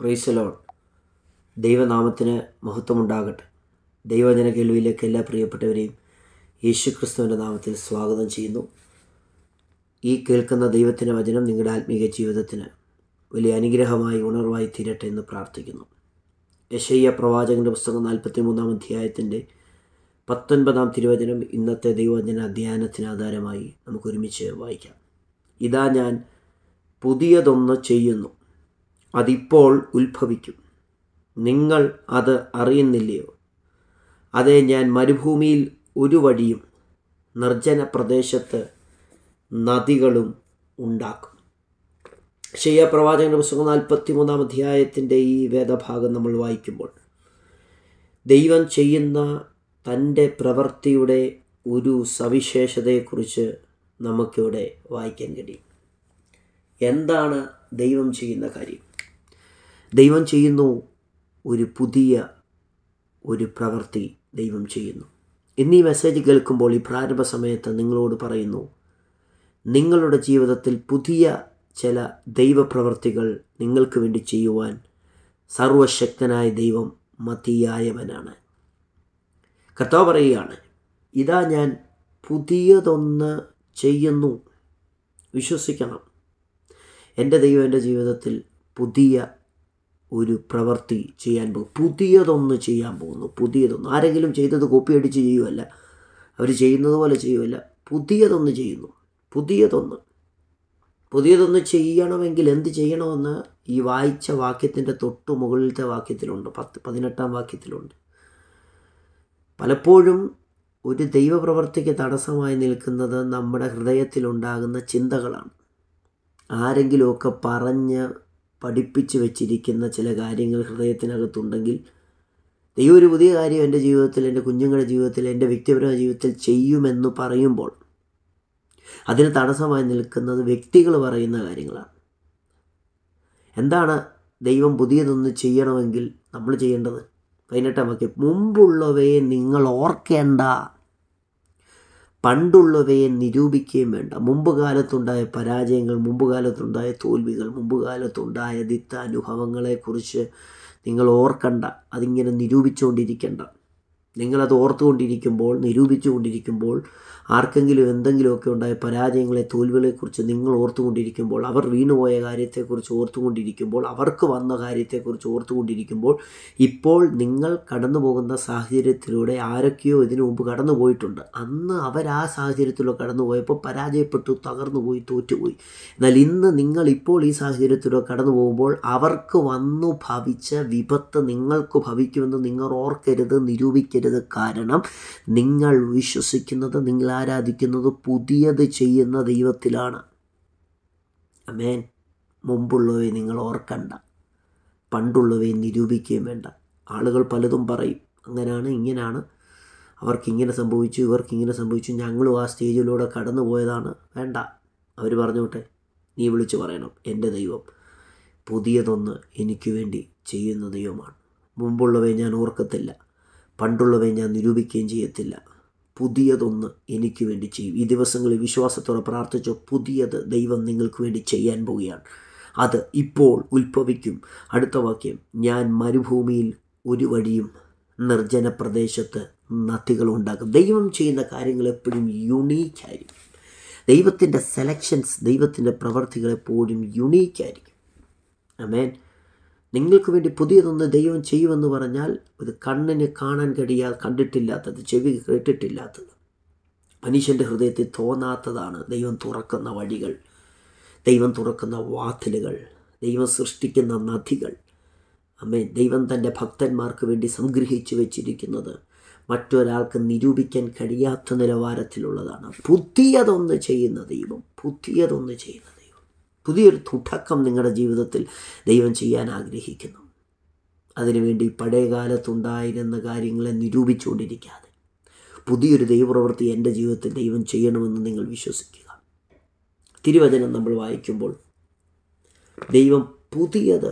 പ്രൈസലോൺ ദൈവനാമത്തിന് മഹത്വമുണ്ടാകട്ടെ ദൈവജന കേൾവിയിലേക്ക് എല്ലാ പ്രിയപ്പെട്ടവരെയും യേശു ക്രിസ്തുവിൻ്റെ നാമത്തിൽ സ്വാഗതം ചെയ്യുന്നു ഈ കേൾക്കുന്ന ദൈവത്തിൻ്റെ വചനം നിങ്ങളുടെ ആത്മീക ജീവിതത്തിന് വലിയ അനുഗ്രഹമായി ഉണർവായി തീരട്ടെ എന്ന് പ്രാർത്ഥിക്കുന്നു യശയ്യ പ്രവാചകൻ്റെ പുസ്തകം നാൽപ്പത്തി മൂന്നാം അധ്യായത്തിൻ്റെ പത്തൊൻപതാം തിരുവചനം ഇന്നത്തെ ദൈവവചന ധ്യാനത്തിന് ആധാരമായി നമുക്കൊരുമിച്ച് വായിക്കാം ഇതാ ഞാൻ പുതിയതൊന്ന് ചെയ്യുന്നു അതിപ്പോൾ ഉത്ഭവിക്കും നിങ്ങൾ അത് അറിയുന്നില്ലയോ അതേ ഞാൻ മരുഭൂമിയിൽ ഒരു വഴിയും നിർജ്ജന പ്രദേശത്ത് നദികളും ഉണ്ടാക്കും ഷെയ്യ പ്രവാചകൻ്റെ പുസ്തകം നാൽപ്പത്തി മൂന്നാം അധ്യായത്തിൻ്റെ ഈ വേദഭാഗം നമ്മൾ വായിക്കുമ്പോൾ ദൈവം ചെയ്യുന്ന തൻ്റെ പ്രവൃത്തിയുടെ ഒരു സവിശേഷതയെക്കുറിച്ച് നമുക്കിവിടെ വായിക്കാൻ കഴിയും എന്താണ് ദൈവം ചെയ്യുന്ന കാര്യം ദൈവം ചെയ്യുന്നു ഒരു പുതിയ ഒരു പ്രവൃത്തി ദൈവം ചെയ്യുന്നു എന്നീ മെസ്സേജ് കേൾക്കുമ്പോൾ ഈ പ്രാരംഭ സമയത്ത് നിങ്ങളോട് പറയുന്നു നിങ്ങളുടെ ജീവിതത്തിൽ പുതിയ ചില ദൈവപ്രവൃത്തികൾ നിങ്ങൾക്ക് വേണ്ടി ചെയ്യുവാൻ സർവശക്തനായ ദൈവം മതിയായവനാണ് കർത്താവ് പറയുകയാണ് ഇതാ ഞാൻ പുതിയതൊന്ന് ചെയ്യുന്നു വിശ്വസിക്കണം എൻ്റെ ദൈവം എൻ്റെ ജീവിതത്തിൽ പുതിയ ഒരു പ്രവൃത്തി ചെയ്യാൻ പോകും പുതിയതൊന്ന് ചെയ്യാൻ പോകുന്നു പുതിയതൊന്ന് ആരെങ്കിലും ചെയ്തത് കോപ്പി അടിച്ച് ചെയ്യുമല്ല അവർ ചെയ്യുന്നത് പോലെ ചെയ്യുമല്ല പുതിയതൊന്ന് ചെയ്യുന്നു പുതിയതൊന്ന് പുതിയതൊന്ന് ചെയ്യണമെങ്കിൽ എന്ത് ചെയ്യണമെന്ന് ഈ വായിച്ച വാക്യത്തിൻ്റെ തൊട്ടു മുകളിലത്തെ വാക്യത്തിലുണ്ട് പത്ത് പതിനെട്ടാം വാക്യത്തിലുണ്ട് പലപ്പോഴും ഒരു ദൈവപ്രവർത്തിക്ക് തടസ്സമായി നിൽക്കുന്നത് നമ്മുടെ ഹൃദയത്തിലുണ്ടാകുന്ന ചിന്തകളാണ് ആരെങ്കിലുമൊക്കെ പറഞ്ഞ് പഠിപ്പിച്ചു വെച്ചിരിക്കുന്ന ചില കാര്യങ്ങൾ ഹൃദയത്തിനകത്തുണ്ടെങ്കിൽ ദൈവം ഒരു പുതിയ കാര്യം എൻ്റെ ജീവിതത്തിൽ എൻ്റെ കുഞ്ഞുങ്ങളുടെ ജീവിതത്തിൽ എൻ്റെ വ്യക്തിപരമായ ജീവിതത്തിൽ ചെയ്യുമെന്ന് പറയുമ്പോൾ അതിന് തടസ്സമായി നിൽക്കുന്നത് വ്യക്തികൾ പറയുന്ന കാര്യങ്ങളാണ് എന്താണ് ദൈവം പുതിയതൊന്ന് ചെയ്യണമെങ്കിൽ നമ്മൾ ചെയ്യേണ്ടത് പതിനെട്ടാം വാക്യം മുമ്പുള്ളവയെ നിങ്ങൾ ഓർക്കേണ്ട പണ്ടുള്ളവയെ നിരൂപിക്കുകയും വേണ്ട മുമ്പ് കാലത്തുണ്ടായ പരാജയങ്ങൾ മുമ്പ് കാലത്തുണ്ടായ തോൽവികൾ മുമ്പ് കാലത്തുണ്ടായ ദിത്താനുഭവങ്ങളെക്കുറിച്ച് നിങ്ങൾ ഓർക്കണ്ട അതിങ്ങനെ നിരൂപിച്ചുകൊണ്ടിരിക്കേണ്ട നിങ്ങളത് ഓർത്തുകൊണ്ടിരിക്കുമ്പോൾ നിരൂപിച്ചുകൊണ്ടിരിക്കുമ്പോൾ ആർക്കെങ്കിലും എന്തെങ്കിലുമൊക്കെ ഉണ്ടായ പരാജയങ്ങളെ തോൽവികളെക്കുറിച്ച് നിങ്ങൾ ഓർത്തുകൊണ്ടിരിക്കുമ്പോൾ അവർ വീണുപോയ കാര്യത്തെക്കുറിച്ച് ഓർത്തുകൊണ്ടിരിക്കുമ്പോൾ അവർക്ക് വന്ന കാര്യത്തെക്കുറിച്ച് ഓർത്തുകൊണ്ടിരിക്കുമ്പോൾ ഇപ്പോൾ നിങ്ങൾ കടന്നു പോകുന്ന സാഹചര്യത്തിലൂടെ ആരൊക്കെയോ ഇതിനു മുമ്പ് കടന്നു പോയിട്ടുണ്ട് അന്ന് അവർ ആ സാഹചര്യത്തിലൂടെ കടന്നു പോയപ്പോൾ പരാജയപ്പെട്ടു തകർന്നു പോയി തോറ്റുപോയി എന്നാൽ ഇന്ന് നിങ്ങൾ ഇപ്പോൾ ഈ സാഹചര്യത്തിലൂടെ കടന്നു പോകുമ്പോൾ അവർക്ക് വന്നു ഭവിച്ച വിപത്ത് നിങ്ങൾക്ക് ഭവിക്കുമെന്ന് നിങ്ങൾ ഓർക്കരുത് നിരൂപിക്കരുത് ചെയ്യരുത് കാരണം നിങ്ങൾ വിശ്വസിക്കുന്നത് നിങ്ങൾ ആരാധിക്കുന്നത് പുതിയത് ചെയ്യുന്ന ദൈവത്തിലാണ് അമേൻ മുമ്പുള്ളവയെ നിങ്ങൾ ഓർക്കണ്ട പണ്ടുള്ളവയെ നിരൂപിക്കുകയും വേണ്ട ആളുകൾ പലതും പറയും അങ്ങനെയാണ് ഇങ്ങനെയാണ് അവർക്കിങ്ങനെ സംഭവിച്ചു ഇവർക്കിങ്ങനെ സംഭവിച്ചു ഞങ്ങളും ആ സ്റ്റേജിലൂടെ കടന്നു പോയതാണ് വേണ്ട അവർ പറഞ്ഞോട്ടെ നീ വിളിച്ചു പറയണം എൻ്റെ ദൈവം പുതിയതൊന്ന് എനിക്ക് വേണ്ടി ചെയ്യുന്ന ദൈവമാണ് മുമ്പുള്ളവയെ ഞാൻ ഓർക്കത്തില്ല പണ്ടുള്ളവയെ ഞാൻ നിരൂപിക്കുകയും ചെയ്യത്തില്ല പുതിയതൊന്ന് എനിക്ക് വേണ്ടി ചെയ്യും ഈ ദിവസങ്ങളിൽ വിശ്വാസത്തോടെ പ്രാർത്ഥിച്ചോ പുതിയത് ദൈവം നിങ്ങൾക്ക് വേണ്ടി ചെയ്യാൻ പോവുകയാണ് അത് ഇപ്പോൾ ഉത്ഭവിക്കും അടുത്ത വാക്യം ഞാൻ മരുഭൂമിയിൽ ഒരു വഴിയും നിർജ്ജന പ്രദേശത്ത് നദികൾ ഉണ്ടാക്കും ദൈവം ചെയ്യുന്ന കാര്യങ്ങൾ എപ്പോഴും യുണീക്കായിരിക്കും ദൈവത്തിൻ്റെ സെലക്ഷൻസ് ദൈവത്തിൻ്റെ പ്രവർത്തികൾ എപ്പോഴും യുണീക്കായിരിക്കും അമേൻ നിങ്ങൾക്ക് വേണ്ടി പുതിയതൊന്ന് ദൈവം ചെയ്യുമെന്ന് പറഞ്ഞാൽ ഇത് കണ്ണിന് കാണാൻ കഴിയാതെ കണ്ടിട്ടില്ലാത്തത് ചെവി കേട്ടിട്ടില്ലാത്തത് മനുഷ്യൻ്റെ ഹൃദയത്തിൽ തോന്നാത്തതാണ് ദൈവം തുറക്കുന്ന വഴികൾ ദൈവം തുറക്കുന്ന വാതിലുകൾ ദൈവം സൃഷ്ടിക്കുന്ന നദികൾ അമ്മേ ദൈവം തൻ്റെ ഭക്തന്മാർക്ക് വേണ്ടി സംഗ്രഹിച്ചു വെച്ചിരിക്കുന്നത് മറ്റൊരാൾക്ക് നിരൂപിക്കാൻ കഴിയാത്ത നിലവാരത്തിലുള്ളതാണ് പുതിയതൊന്ന് ചെയ്യുന്ന ദൈവം പുതിയതൊന്ന് ചെയ്യുന്ന പുതിയൊരു തുടക്കം നിങ്ങളുടെ ജീവിതത്തിൽ ദൈവം ചെയ്യാൻ ആഗ്രഹിക്കുന്നു അതിനുവേണ്ടി പഴയകാലത്തുണ്ടായിരുന്ന കാര്യങ്ങളെ നിരൂപിച്ചുകൊണ്ടിരിക്കാതെ പുതിയൊരു ദൈവപ്രവൃത്തി എൻ്റെ ജീവിതത്തിൽ ദൈവം ചെയ്യണമെന്ന് നിങ്ങൾ വിശ്വസിക്കുക തിരുവചനം നമ്മൾ വായിക്കുമ്പോൾ ദൈവം പുതിയത്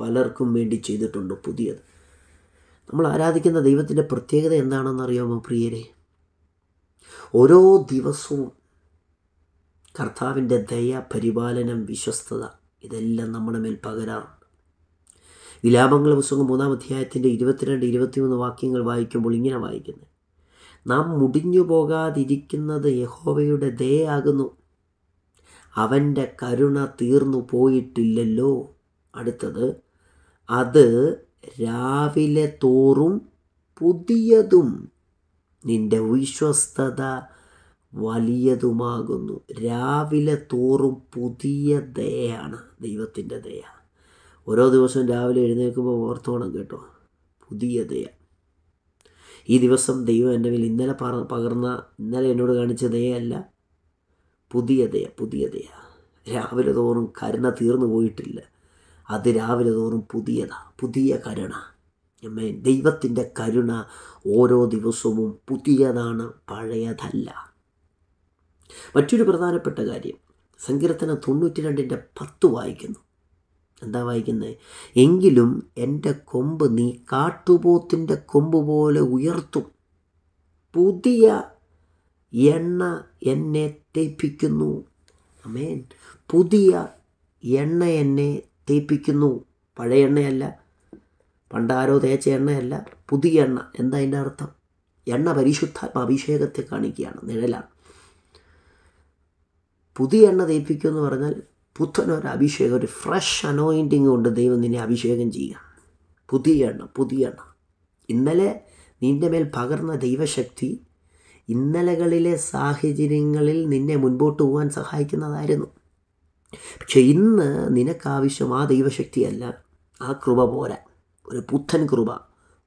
പലർക്കും വേണ്ടി ചെയ്തിട്ടുണ്ട് പുതിയത് നമ്മൾ ആരാധിക്കുന്ന ദൈവത്തിൻ്റെ പ്രത്യേകത എന്താണെന്ന് അറിയാമോ പ്രിയരെ ഓരോ ദിവസവും കർത്താവിൻ്റെ ദയ പരിപാലനം വിശ്വസ്തത ഇതെല്ലാം നമ്മുടെ മേൽ പകരാറുണ്ട് വിലാപങ്ങൾ പുസ്തകം മൂന്നാം അധ്യായത്തിൻ്റെ ഇരുപത്തിരണ്ട് ഇരുപത്തിമൂന്ന് വാക്യങ്ങൾ വായിക്കുമ്പോൾ ഇങ്ങനെ വായിക്കുന്നത് നാം മുടിഞ്ഞു പോകാതിരിക്കുന്നത് യഹോവയുടെ ദയാകുന്നു അവൻ്റെ കരുണ തീർന്നു പോയിട്ടില്ലല്ലോ അടുത്തത് അത് രാവിലെ തോറും പുതിയതും നിൻ്റെ വിശ്വസ്തത വലിയതുമാകുന്നു രാവിലെ തോറും പുതിയ ദയാണ് ദൈവത്തിൻ്റെ ദയ ഓരോ ദിവസവും രാവിലെ എഴുന്നേൽക്കുമ്പോൾ ഓർത്തോണം കേട്ടോ പുതിയ ദയ ഈ ദിവസം ദൈവം എൻ്റെ മേൽ ഇന്നലെ പകർന്ന ഇന്നലെ എന്നോട് കാണിച്ച ദയയല്ല പുതിയ ദയ പുതിയ ദയ രാവിലെ തോറും കരുണ തീർന്നു പോയിട്ടില്ല അത് രാവിലെ തോറും പുതിയതാ പുതിയ കരുണ ദൈവത്തിൻ്റെ കരുണ ഓരോ ദിവസവും പുതിയതാണ് പഴയതല്ല മറ്റൊരു പ്രധാനപ്പെട്ട കാര്യം സങ്കീർത്തനം തൊണ്ണൂറ്റി രണ്ടിൻ്റെ പത്ത് വായിക്കുന്നു എന്താ വായിക്കുന്നത് എങ്കിലും എൻ്റെ കൊമ്പ് നീ കാട്ടുപോത്തിൻ്റെ കൊമ്പ് പോലെ ഉയർത്തും പുതിയ എണ്ണ എന്നെ തേപ്പിക്കുന്നു അമേൻ പുതിയ എണ്ണ എന്നെ തേപ്പിക്കുന്നു പഴയ എണ്ണയല്ല പണ്ടാരോ തേച്ച എണ്ണയല്ല പുതിയ എണ്ണ എന്താ അതിൻ്റെ അർത്ഥം എണ്ണ പരിശുദ്ധാത്മ അഭിഷേകത്തെ കാണിക്കുകയാണ് നിഴലാണ് പുതിയ എണ്ണ തേപ്പിക്കുക എന്ന് പറഞ്ഞാൽ പുത്തൻ ഒരു അഭിഷേകം ഒരു ഫ്രഷ് അനോയിൻറ്റിങ് കൊണ്ട് ദൈവം നിന്നെ അഭിഷേകം ചെയ്യുക പുതിയ എണ്ണ പുതിയ എണ്ണ ഇന്നലെ നിൻ്റെ മേൽ പകർന്ന ദൈവശക്തി ഇന്നലകളിലെ സാഹചര്യങ്ങളിൽ നിന്നെ മുൻപോട്ട് പോകാൻ സഹായിക്കുന്നതായിരുന്നു പക്ഷെ ഇന്ന് നിനക്കാവശ്യം ആ ദൈവശക്തിയല്ല ആ കൃപ പോരാ ഒരു പുത്തൻ കൃപ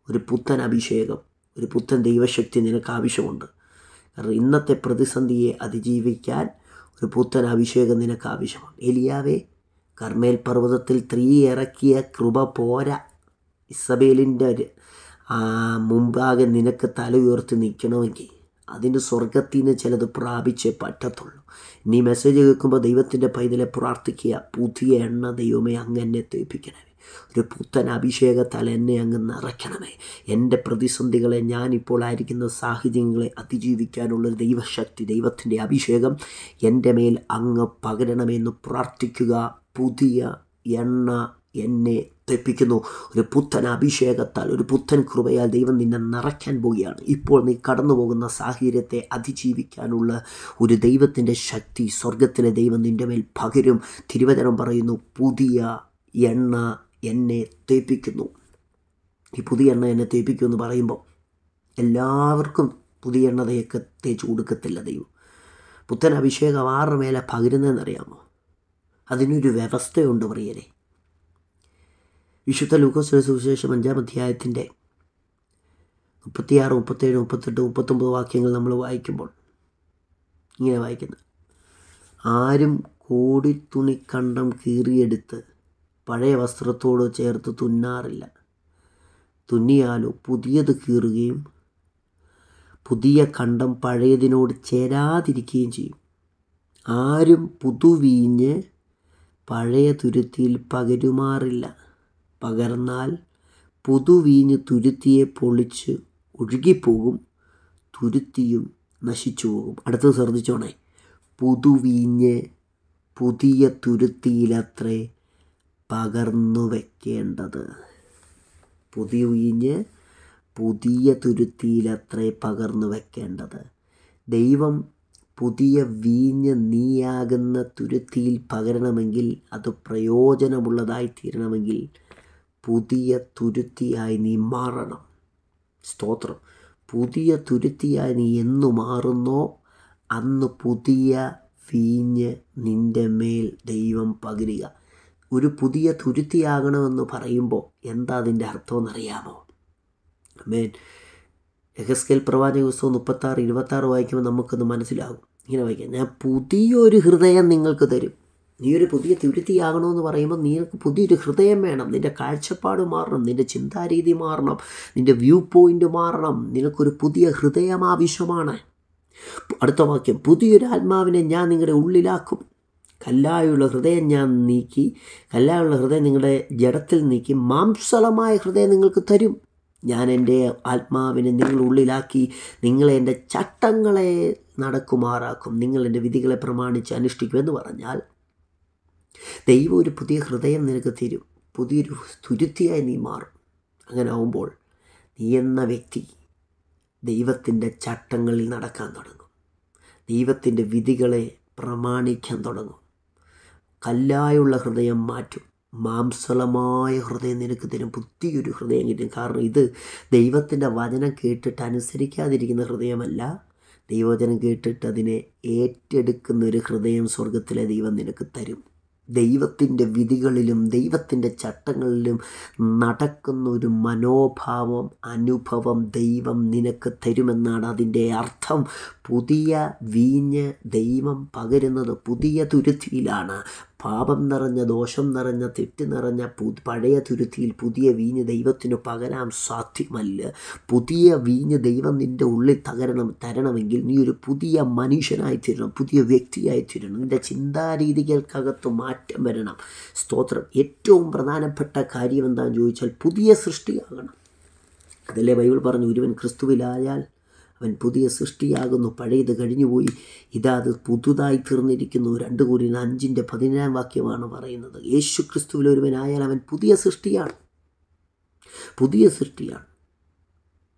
ഒരു പുത്തൻ അഭിഷേകം ഒരു പുത്തൻ ദൈവശക്തി നിനക്കാവശ്യമുണ്ട് കാരണം ഇന്നത്തെ പ്രതിസന്ധിയെ അതിജീവിക്കാൻ ഒരു പുത്തൻ അഭിഷേകം നിനക്ക് ആവശ്യമാണ് എലിയാവേ കർമ്മേൽ പർവ്വതത്തിൽ ത്രീ ഇറക്കിയ കൃപ പോരാ ഇസബേലിൻ്റെ മുമ്പാകെ നിനക്ക് തല ഉയർത്തി നിൽക്കണമെങ്കിൽ അതിന് സ്വർഗത്തിൽ നിന്ന് ചിലത് പ്രാപിച്ചേ പറ്റത്തുള്ളൂ നീ മെസ്സേജ് കേൾക്കുമ്പോൾ ദൈവത്തിൻ്റെ പൈതലെ പ്രാർത്ഥിക്കുക പുതിയ എണ്ണ ദൈവമേ അങ്ങനെ തേപ്പിക്കണേ ഒരു പുത്തൻ അഭിഷേകത്താൽ എന്നെ അങ്ങ് നിറയ്ക്കണമേ എൻ്റെ പ്രതിസന്ധികളെ ഞാനിപ്പോൾ ആയിരിക്കുന്ന സാഹചര്യങ്ങളെ അതിജീവിക്കാനുള്ള ദൈവശക്തി ദൈവത്തിൻ്റെ അഭിഷേകം എൻ്റെ മേൽ അങ്ങ് പകരണമെന്ന് പ്രാർത്ഥിക്കുക പുതിയ എണ്ണ എന്നെ തെപ്പിക്കുന്നു ഒരു പുത്തൻ അഭിഷേകത്താൽ ഒരു പുത്തൻ കൃപയാൽ ദൈവം നിന്നെ നിറയ്ക്കാൻ പോവുകയാണ് ഇപ്പോൾ നീ കടന്നു പോകുന്ന സാഹചര്യത്തെ അതിജീവിക്കാനുള്ള ഒരു ദൈവത്തിൻ്റെ ശക്തി സ്വർഗത്തിലെ ദൈവം നിൻ്റെ മേൽ പകരും തിരുവചനം പറയുന്നു പുതിയ എണ്ണ എന്നെ തേപ്പിക്കുന്നു ഈ പുതിയ എണ്ണ എന്നെ എന്ന് പറയുമ്പോൾ എല്ലാവർക്കും പുതിയ എണ്ണ തേക്ക് തേച്ച് കൊടുക്കത്തില്ല ദൈവം പുത്തൻ അഭിഷേകം ആറ് മേലെ പകരുന്നതെന്നറിയാമോ അതിനൊരു വ്യവസ്ഥയുണ്ട് പ്രിയരെ വിശുദ്ധ ലൂക്കോസിലെ സുവിശേഷം അഞ്ചാം അധ്യായത്തിൻ്റെ മുപ്പത്തിയാറ് മുപ്പത്തേഴ് മുപ്പത്തെട്ട് മുപ്പത്തൊമ്പത് വാക്യങ്ങൾ നമ്മൾ വായിക്കുമ്പോൾ ഇങ്ങനെ വായിക്കുന്നു ആരും കോടി കോടിത്തുണിക്കണ്ടം കീറിയെടുത്ത് പഴയ വസ്ത്രത്തോട് ചേർത്ത് തുന്നാറില്ല തുന്നിയാലോ പുതിയത് കീറുകയും പുതിയ കണ്ടം പഴയതിനോട് ചേരാതിരിക്കുകയും ചെയ്യും ആരും പുതുവീഞ്ഞ് പഴയ തുരുത്തിയിൽ പകരുമാറില്ല പകർന്നാൽ പുതുവീഞ്ഞ് തുരുത്തിയെ പൊളിച്ച് ഒഴുകിപ്പോകും തുരുത്തിയും നശിച്ചു പോകും അടുത്തത് ശ്രദ്ധിച്ചോണേ പുതുവീഞ്ഞ് പുതിയ തുരുത്തിയിലത്രേ പകർന്നു വയ്ക്കേണ്ടത് പുതിയുയിഞ്ഞ് പുതിയ തുരുത്തിയിലത്രേ പകർന്നു വയ്ക്കേണ്ടത് ദൈവം പുതിയ വീഞ്ഞ് നീയാകുന്ന തുരുത്തിയിൽ പകരണമെങ്കിൽ അത് പ്രയോജനമുള്ളതായി തീരണമെങ്കിൽ പുതിയ തുരുത്തിയായി നീ മാറണം സ്തോത്രം പുതിയ തുരുത്തിയായി നീ എന്നു മാറുന്നോ അന്ന് പുതിയ വീഞ്ഞ് നിൻ്റെ മേൽ ദൈവം പകരുക ഒരു പുതിയ തുരുത്തിയാകണമെന്ന് പറയുമ്പോൾ എന്താ അതിൻ്റെ അർത്ഥമെന്നറിയാമോ മേൻ എഹസ്കേൽ പ്രവാചക പുസ്തകം മുപ്പത്താറ് ഇരുപത്താറ് വായിക്കുമ്പോൾ നമുക്കൊന്ന് മനസ്സിലാകും ഇങ്ങനെ വായിക്കാം ഞാൻ പുതിയൊരു ഹൃദയം നിങ്ങൾക്ക് തരും നീ ഒരു പുതിയ തുരുത്തിയാകണമെന്ന് പറയുമ്പോൾ നിനക്ക് പുതിയൊരു ഹൃദയം വേണം നിൻ്റെ കാഴ്ചപ്പാട് മാറണം നിൻ്റെ ചിന്താരീതി മാറണം നിൻ്റെ വ്യൂ പോയിൻ്റ് മാറണം നിനക്കൊരു പുതിയ ഹൃദയം ആവശ്യമാണ് അടുത്ത വാക്യം പുതിയൊരു ആത്മാവിനെ ഞാൻ നിങ്ങളുടെ ഉള്ളിലാക്കും കല്ലായുള്ള ഹൃദയം ഞാൻ നീക്കി കല്ലായുള്ള ഹൃദയം നിങ്ങളുടെ ജഡത്തിൽ നീക്കി മാംസളമായ ഹൃദയം നിങ്ങൾക്ക് തരും ഞാൻ എൻ്റെ ആത്മാവിനെ നിങ്ങളുള്ളിലാക്കി നിങ്ങളെ എൻ്റെ ചട്ടങ്ങളെ നടക്കുമാറാക്കും നിങ്ങൾ എൻ്റെ വിധികളെ പ്രമാണിച്ച് അനുഷ്ഠിക്കുമെന്ന് പറഞ്ഞാൽ ദൈവം ഒരു പുതിയ ഹൃദയം നിനക്ക് തരും പുതിയൊരു സ്തുരുത്തിയായി നീ മാറും അങ്ങനെ ആവുമ്പോൾ നീ എന്ന വ്യക്തി ദൈവത്തിൻ്റെ ചട്ടങ്ങളിൽ നടക്കാൻ തുടങ്ങും ദൈവത്തിൻ്റെ വിധികളെ പ്രമാണിക്കാൻ തുടങ്ങും കല്ലായുള്ള ഹൃദയം മാറ്റും മാംസളമായ ഹൃദയം നിനക്ക് തരും പുത്തിയൊരു ഹൃദയം കിട്ടും കാരണം ഇത് ദൈവത്തിൻ്റെ വചനം കേട്ടിട്ട് അനുസരിക്കാതിരിക്കുന്ന ഹൃദയമല്ല ദൈവവചനം കേട്ടിട്ട് അതിനെ ഏറ്റെടുക്കുന്ന ഒരു ഹൃദയം സ്വർഗത്തിലെ ദൈവം നിനക്ക് തരും ദൈവത്തിൻ്റെ വിധികളിലും ദൈവത്തിൻ്റെ ചട്ടങ്ങളിലും നടക്കുന്ന ഒരു മനോഭാവം അനുഭവം ദൈവം നിനക്ക് തരുമെന്നാണ് അതിൻ്റെ അർത്ഥം പുതിയ വീഞ്ഞ് ദൈവം പകരുന്നത് പുതിയ തുരുത്തിയിലാണ് പാപം നിറഞ്ഞ ദോഷം നിറഞ്ഞ തെറ്റ് നിറഞ്ഞ പഴയ തുരുത്തിയിൽ പുതിയ വീഞ്ഞ് ദൈവത്തിന് പകരാൻ സാധ്യമല്ല പുതിയ വീഞ്ഞ് ദൈവം നിൻ്റെ ഉള്ളിൽ തകരണം തരണമെങ്കിൽ നീ ഒരു പുതിയ മനുഷ്യനായി തീരണം പുതിയ വ്യക്തിയായി തീരണം നിൻ്റെ ചിന്താരീതികൾക്കകത്ത് മാറ്റം വരണം സ്തോത്രം ഏറ്റവും പ്രധാനപ്പെട്ട കാര്യം എന്താണെന്ന് ചോദിച്ചാൽ പുതിയ സൃഷ്ടിയാകണം അതല്ലേ ബൈബിൾ പറഞ്ഞു ഒരുവൻ ക്രിസ്തുവിലായാൽ അവൻ പുതിയ സൃഷ്ടിയാകുന്നു പഴയത് കഴിഞ്ഞുപോയി ഇതാ അത് പുതുതായി തീർന്നിരിക്കുന്നു രണ്ട് കൂടി അഞ്ചിൻ്റെ പതിനേഴാം വാക്യമാണ് പറയുന്നത് യേശു ക്രിസ്തുവിൽ ഒരുവനായാൽ അവൻ പുതിയ സൃഷ്ടിയാണ് പുതിയ സൃഷ്ടിയാണ്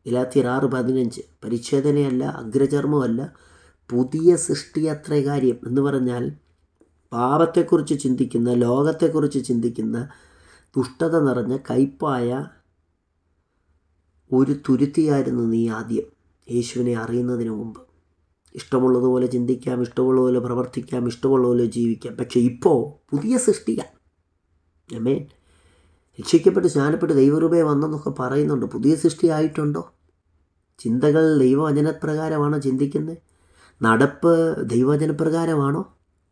ഇലാത്തിയർ ആറ് പതിനഞ്ച് പരിച്ഛേദനയല്ല അഗ്രചർമ്മമല്ല പുതിയ സൃഷ്ടിയത്ര കാര്യം എന്ന് പറഞ്ഞാൽ പാപത്തെക്കുറിച്ച് ചിന്തിക്കുന്ന ലോകത്തെക്കുറിച്ച് ചിന്തിക്കുന്ന ദുഷ്ടത നിറഞ്ഞ കയ്പായ ഒരു തുരുത്തിയായിരുന്നു നീ ആദ്യം യേശുവിനെ അറിയുന്നതിന് മുമ്പ് ഇഷ്ടമുള്ളതുപോലെ ചിന്തിക്കാം ഇഷ്ടമുള്ളതുപോലെ പ്രവർത്തിക്കാം ഇഷ്ടമുള്ളതുപോലെ ജീവിക്കാം പക്ഷേ ഇപ്പോൾ പുതിയ സൃഷ്ടിയാണ് അമ്മേ രക്ഷിക്കപ്പെട്ട് സ്നാനപ്പെട്ട് ദൈവരൂപേ വന്നെന്നൊക്കെ പറയുന്നുണ്ട് പുതിയ സൃഷ്ടിയായിട്ടുണ്ടോ ചിന്തകൾ ദൈവവചനപ്രകാരമാണ് ചിന്തിക്കുന്നത് നടപ്പ് ദൈവവചനപ്രകാരമാണോ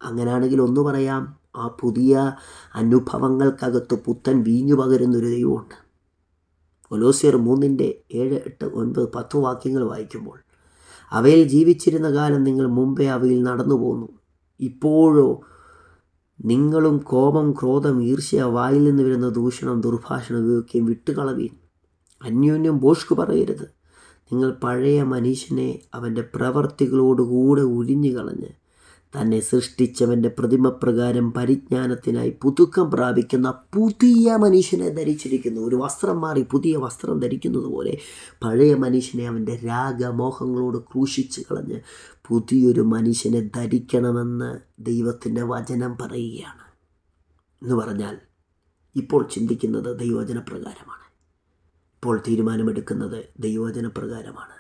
അങ്ങനെയാണെങ്കിൽ ഒന്ന് പറയാം ആ പുതിയ അനുഭവങ്ങൾക്കകത്ത് പുത്തൻ വീഞ്ഞു പകരുന്നൊരു ദൈവമുണ്ട് കൊലോസിയർ മൂന്നിൻ്റെ ഏഴ് എട്ട് ഒൻപത് പത്ത് വാക്യങ്ങൾ വായിക്കുമ്പോൾ അവയിൽ ജീവിച്ചിരുന്ന കാലം നിങ്ങൾ മുമ്പേ അവയിൽ നടന്നു പോന്നു ഇപ്പോഴോ നിങ്ങളും കോപം ക്രോധം ഈർഷ്യ വായിൽ നിന്ന് വരുന്ന ദൂഷണം ദുർഭാഷണം ഉപയോഗിക്കുകയും വിട്ടുകളവീൻ അന്യോന്യം ബോഷ്ക്ക് പറയരുത് നിങ്ങൾ പഴയ മനുഷ്യനെ അവൻ്റെ പ്രവർത്തികളോടുകൂടെ ഉരിഞ്ഞു കളഞ്ഞ് തന്നെ സൃഷ്ടിച്ചവൻ്റെ പ്രതിമപ്രകാരം പരിജ്ഞാനത്തിനായി പുതുക്കം പ്രാപിക്കുന്ന പുതിയ മനുഷ്യനെ ധരിച്ചിരിക്കുന്നു ഒരു വസ്ത്രം മാറി പുതിയ വസ്ത്രം ധരിക്കുന്നത് പോലെ പഴയ മനുഷ്യനെ അവൻ്റെ രാഗമോഹങ്ങളോട് ക്രൂശിച്ച് കളഞ്ഞ് പുതിയൊരു മനുഷ്യനെ ധരിക്കണമെന്ന് ദൈവത്തിൻ്റെ വചനം പറയുകയാണ് എന്ന് പറഞ്ഞാൽ ഇപ്പോൾ ചിന്തിക്കുന്നത് ദൈവചനപ്രകാരമാണ് ഇപ്പോൾ തീരുമാനമെടുക്കുന്നത് ദൈവചനപ്രകാരമാണ്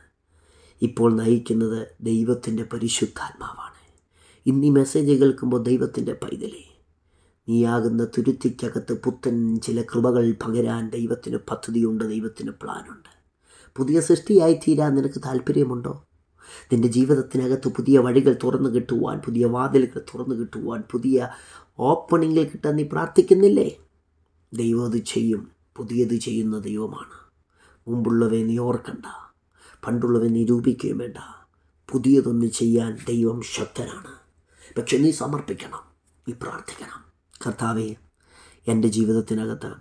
ഇപ്പോൾ നയിക്കുന്നത് ദൈവത്തിൻ്റെ പരിശുദ്ധാത്മാവാണ് ഇന്ന് ഈ മെസ്സേജ് കേൾക്കുമ്പോൾ ദൈവത്തിൻ്റെ പൈതലേ നീയാകുന്ന തുരുത്തിക്കകത്ത് പുത്തൻ ചില കൃപകൾ പകരാൻ ദൈവത്തിന് പദ്ധതിയുണ്ട് ദൈവത്തിന് പ്ലാനുണ്ട് പുതിയ സൃഷ്ടിയായി തീരാൻ നിനക്ക് താല്പര്യമുണ്ടോ നിൻ്റെ ജീവിതത്തിനകത്ത് പുതിയ വഴികൾ തുറന്നു കിട്ടുവാൻ പുതിയ വാതിലുകൾ തുറന്നു കിട്ടുവാൻ പുതിയ ഓപ്പണിങ്ങിൽ കിട്ടാൻ നീ പ്രാർത്ഥിക്കുന്നില്ലേ ദൈവം അത് ചെയ്യും പുതിയത് ചെയ്യുന്ന ദൈവമാണ് മുമ്പുള്ളവയെ നീ ഓർക്കണ്ട പണ്ടുള്ളവയെ നിരൂപിക്കുകയും വേണ്ട പുതിയതൊന്ന് ചെയ്യാൻ ദൈവം ശക്തനാണ് പക്ഷെ നീ സമർപ്പിക്കണം നീ പ്രാർത്ഥിക്കണം കർത്താവെ എൻ്റെ ജീവിതത്തിനകത്ത്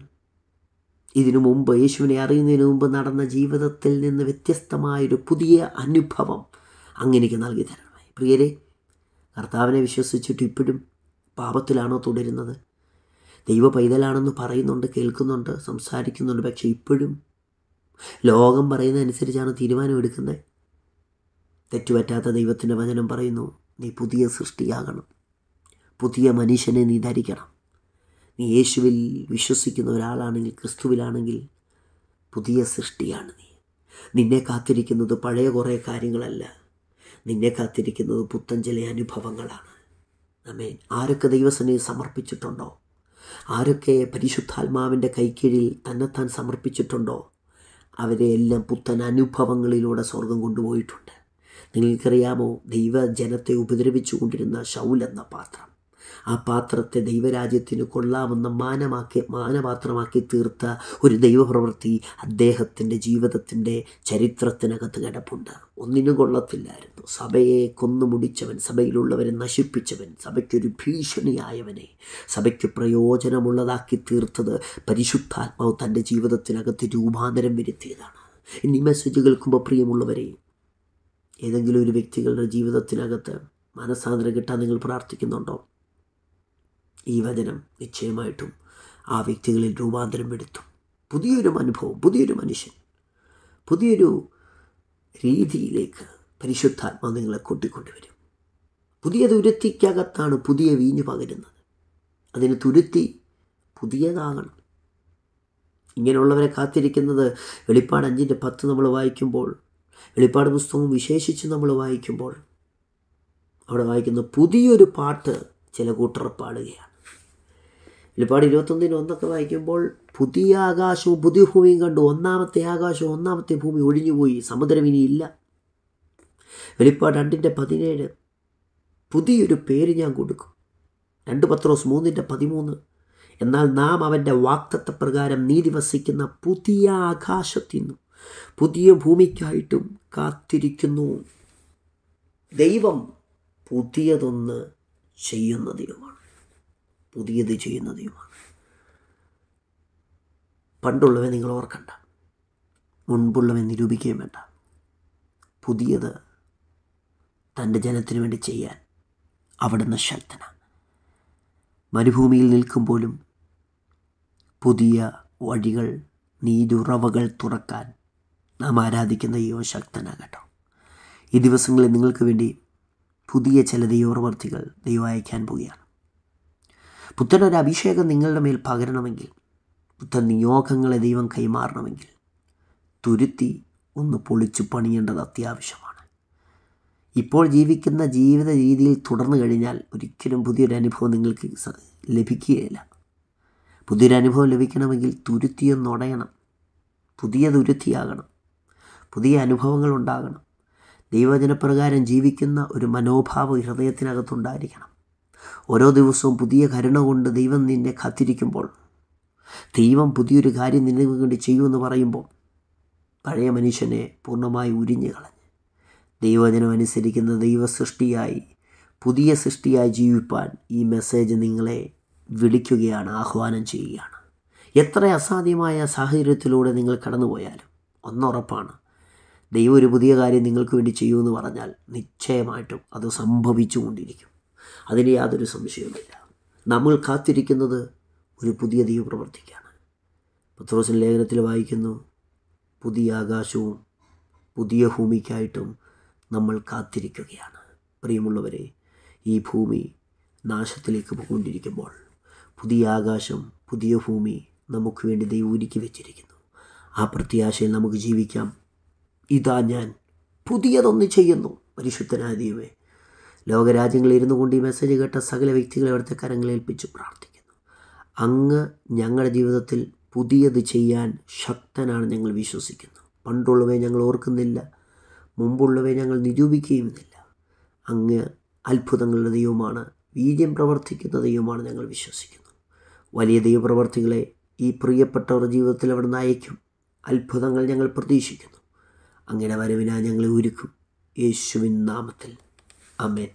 ഇതിനു മുമ്പ് യേശുവിനെ അറിയുന്നതിന് മുമ്പ് നടന്ന ജീവിതത്തിൽ നിന്ന് വ്യത്യസ്തമായൊരു പുതിയ അനുഭവം അങ്ങനെക്ക് നൽകി തരണമായി പ്രിയരെ കർത്താവിനെ വിശ്വസിച്ചിട്ട് ഇപ്പോഴും പാപത്തിലാണോ തുടരുന്നത് ദൈവ പൈതലാണെന്ന് പറയുന്നുണ്ട് കേൾക്കുന്നുണ്ട് സംസാരിക്കുന്നുണ്ട് പക്ഷേ ഇപ്പോഴും ലോകം പറയുന്നതനുസരിച്ചാണ് തീരുമാനമെടുക്കുന്നത് തെറ്റുപറ്റാത്ത ദൈവത്തിൻ്റെ വചനം പറയുന്നു നീ പുതിയ സൃഷ്ടിയാകണം പുതിയ മനുഷ്യനെ നീ ധരിക്കണം നീ യേശുവിൽ വിശ്വസിക്കുന്ന ഒരാളാണെങ്കിൽ ക്രിസ്തുവിലാണെങ്കിൽ പുതിയ സൃഷ്ടിയാണ് നീ നിന്നെ കാത്തിരിക്കുന്നത് പഴയ കുറേ കാര്യങ്ങളല്ല നിന്നെ കാത്തിരിക്കുന്നത് പുത്തൻ ചില അനുഭവങ്ങളാണ് അമേൻ ആരൊക്കെ ദൈവസനെ സമർപ്പിച്ചിട്ടുണ്ടോ ആരൊക്കെ പരിശുദ്ധാത്മാവിൻ്റെ കൈക്കീഴിൽ തന്നെത്താൻ സമർപ്പിച്ചിട്ടുണ്ടോ എല്ലാം പുത്തൻ അനുഭവങ്ങളിലൂടെ സ്വർഗം കൊണ്ടുപോയിട്ടുണ്ട് നിങ്ങൾക്കറിയാമോ ദൈവജനത്തെ ഉപദ്രവിച്ചുകൊണ്ടിരുന്ന ഷൗൽ എന്ന പാത്രം ആ പാത്രത്തെ ദൈവരാജ്യത്തിന് കൊള്ളാമെന്ന മാനമാക്കി മാനപാത്രമാക്കി തീർത്ത ഒരു ദൈവപ്രവൃത്തി അദ്ദേഹത്തിൻ്റെ ജീവിതത്തിൻ്റെ ചരിത്രത്തിനകത്ത് കിടപ്പുണ്ട് ഒന്നിനും കൊള്ളത്തില്ലായിരുന്നു സഭയെ കൊന്നു മുടിച്ചവൻ സഭയിലുള്ളവരെ നശിപ്പിച്ചവൻ സഭയ്ക്കൊരു ഭീഷണിയായവനെ സഭയ്ക്ക് പ്രയോജനമുള്ളതാക്കി തീർത്തത് പരിശുദ്ധാത്മാവ് തൻ്റെ ജീവിതത്തിനകത്ത് രൂപാന്തരം വരുത്തിയതാണ് ഇനി മെസ്സേജ് കേൾക്കുമ്പോൾ പ്രിയമുള്ളവരെയും ഏതെങ്കിലും ഒരു വ്യക്തികളുടെ ജീവിതത്തിനകത്ത് മനസ്സാന്തരം കിട്ടാൻ നിങ്ങൾ പ്രാർത്ഥിക്കുന്നുണ്ടോ ഈ വചനം നിശ്ചയമായിട്ടും ആ വ്യക്തികളിൽ രൂപാന്തരം വരുത്തും പുതിയൊരു അനുഭവം പുതിയൊരു മനുഷ്യൻ പുതിയൊരു രീതിയിലേക്ക് പരിശുദ്ധാത്മാ നിങ്ങളെ കൂട്ടിക്കൊണ്ടുവരും പുതിയ തുരുത്തിക്കകത്താണ് പുതിയ വീഞ്ഞ് പകരുന്നത് അതിന് തുരുത്തി പുതിയതാകണം ഇങ്ങനെയുള്ളവരെ കാത്തിരിക്കുന്നത് വെളിപ്പാട് അഞ്ചിൻ്റെ പത്ത് നമ്മൾ വായിക്കുമ്പോൾ വെളിപ്പാട് പുസ്തകം വിശേഷിച്ച് നമ്മൾ വായിക്കുമ്പോൾ അവിടെ വായിക്കുന്ന പുതിയൊരു പാട്ട് ചില കൂട്ടർ പാടുകയാണ് വെളിപ്പാട് ഇരുപത്തൊന്നിന് ഒന്നൊക്കെ വായിക്കുമ്പോൾ പുതിയ ആകാശവും പുതിയ ഭൂമിയും കണ്ടു ഒന്നാമത്തെ ആകാശവും ഒന്നാമത്തെ ഭൂമി ഒഴിഞ്ഞുപോയി സമുദ്രം ഇനിയില്ല വെളിപ്പാട് രണ്ടിൻ്റെ പതിനേഴ് പുതിയൊരു പേര് ഞാൻ കൊടുക്കും രണ്ട് പത്രോസ് മൂന്നിൻ്റെ പതിമൂന്ന് എന്നാൽ നാം അവൻ്റെ വാക്തത്വ പ്രകാരം നീതി വസിക്കുന്ന പുതിയ ആകാശത്തിനും പുതിയ ഭൂമിക്കായിട്ടും കാത്തിരിക്കുന്നു ദൈവം പുതിയതൊന്ന് ചെയ്യുന്ന ദൈവമാണ് പുതിയത് ചെയ്യുന്ന ദൈവമാണ് പണ്ടുള്ളവയെ നിങ്ങൾ ഓർക്കണ്ട മുൻപുള്ളവ നിരൂപിക്കുകയും വേണ്ട പുതിയത് തൻ്റെ ജനത്തിനു വേണ്ടി ചെയ്യാൻ അവിടുന്ന് ശക്തന മരുഭൂമിയിൽ നിൽക്കുമ്പോഴും പുതിയ വഴികൾ നീതുറവകൾ തുറക്കാൻ നാം ആരാധിക്കുന്ന യോ ശക്തനാകട്ടോ ഈ ദിവസങ്ങളിൽ നിങ്ങൾക്ക് വേണ്ടി പുതിയ ചില ദൈവോർവർത്തികൾ ദൈവം അയക്കാൻ പോവുകയാണ് പുത്തനൊരു അഭിഷേകം നിങ്ങളുടെ മേൽ പകരണമെങ്കിൽ പുത്തൻ നിയോഗങ്ങളെ ദൈവം കൈമാറണമെങ്കിൽ തുരുത്തി ഒന്ന് പൊളിച്ചു പണിയേണ്ടത് അത്യാവശ്യമാണ് ഇപ്പോൾ ജീവിക്കുന്ന ജീവിത രീതിയിൽ തുടർന്നു കഴിഞ്ഞാൽ ഒരിക്കലും പുതിയൊരു അനുഭവം നിങ്ങൾക്ക് ലഭിക്കുകയില്ല പുതിയൊരു അനുഭവം ലഭിക്കണമെങ്കിൽ തുരുത്തിയൊന്നുടയണം പുതിയ തുരുത്തിയാകണം പുതിയ അനുഭവങ്ങൾ ഉണ്ടാകണം ദൈവജനപ്രകാരം ജീവിക്കുന്ന ഒരു മനോഭാവം ഹൃദയത്തിനകത്തുണ്ടായിരിക്കണം ഓരോ ദിവസവും പുതിയ കരുണ കൊണ്ട് ദൈവം നിന്നെ കാത്തിരിക്കുമ്പോൾ ദൈവം പുതിയൊരു കാര്യം നിന്നെ വേണ്ടി ചെയ്യുമെന്ന് പറയുമ്പോൾ പഴയ മനുഷ്യനെ പൂർണ്ണമായി ഉരിഞ്ഞു കളഞ്ഞ് ദൈവജനം അനുസരിക്കുന്ന ദൈവ സൃഷ്ടിയായി പുതിയ സൃഷ്ടിയായി ജീവിപ്പാൻ ഈ മെസ്സേജ് നിങ്ങളെ വിളിക്കുകയാണ് ആഹ്വാനം ചെയ്യുകയാണ് എത്ര അസാധ്യമായ സാഹചര്യത്തിലൂടെ നിങ്ങൾ കടന്നുപോയാലും ഒന്നുറപ്പാണ് ദൈവം ഒരു പുതിയ കാര്യം നിങ്ങൾക്ക് വേണ്ടി ചെയ്യുമെന്ന് പറഞ്ഞാൽ നിശ്ചയമായിട്ടും അത് സംഭവിച്ചു കൊണ്ടിരിക്കും അതിന് യാതൊരു സംശയവുമില്ല നമ്മൾ കാത്തിരിക്കുന്നത് ഒരു പുതിയ ദൈവപ്രവർത്തിക്കാണ് പത്രോസിൻ ലേഖനത്തിൽ വായിക്കുന്നു പുതിയ ആകാശവും പുതിയ ഭൂമിക്കായിട്ടും നമ്മൾ കാത്തിരിക്കുകയാണ് പ്രിയമുള്ളവരെ ഈ ഭൂമി നാശത്തിലേക്ക് പോകൊണ്ടിരിക്കുമ്പോൾ പുതിയ ആകാശം പുതിയ ഭൂമി നമുക്ക് വേണ്ടി ദൈവം ഒരുക്കി വെച്ചിരിക്കുന്നു ആ പ്രത്യാശയിൽ നമുക്ക് ജീവിക്കാം ഇതാ ഞാൻ പുതിയതൊന്ന് ചെയ്യുന്നു പരിശുദ്ധനായ ദൈവമേ ലോകരാജ്യങ്ങളിൽ ഇരുന്നു കൊണ്ട് ഈ മെസ്സേജ് കേട്ട സകല വ്യക്തികളെ അവിടുത്തെ കരങ്ങളേൽപ്പിച്ച് പ്രാർത്ഥിക്കുന്നു അങ്ങ് ഞങ്ങളുടെ ജീവിതത്തിൽ പുതിയത് ചെയ്യാൻ ശക്തനാണ് ഞങ്ങൾ വിശ്വസിക്കുന്നു പണ്ടുള്ളവയെ ഞങ്ങൾ ഓർക്കുന്നില്ല മുമ്പുള്ളവയെ ഞങ്ങൾ നിരൂപിക്കുകയുമില്ല അങ്ങ് അത്ഭുതങ്ങളുടെ ദൈവമാണ് വീര്യം പ്രവർത്തിക്കുന്ന ദൈവമാണ് ഞങ്ങൾ വിശ്വസിക്കുന്നു വലിയ ദൈവപ്രവർത്തികളെ ഈ പ്രിയപ്പെട്ടവർ ജീവിതത്തിൽ അവിടുന്ന് അയക്കും അത്ഭുതങ്ങൾ ഞങ്ങൾ പ്രതീക്ഷിക്കുന്നു അങ്ങനെ വരവിനാ ഞങ്ങളെ ഒരുക്കും യേശുവിൻ നാമത്തിൽ അമേൻ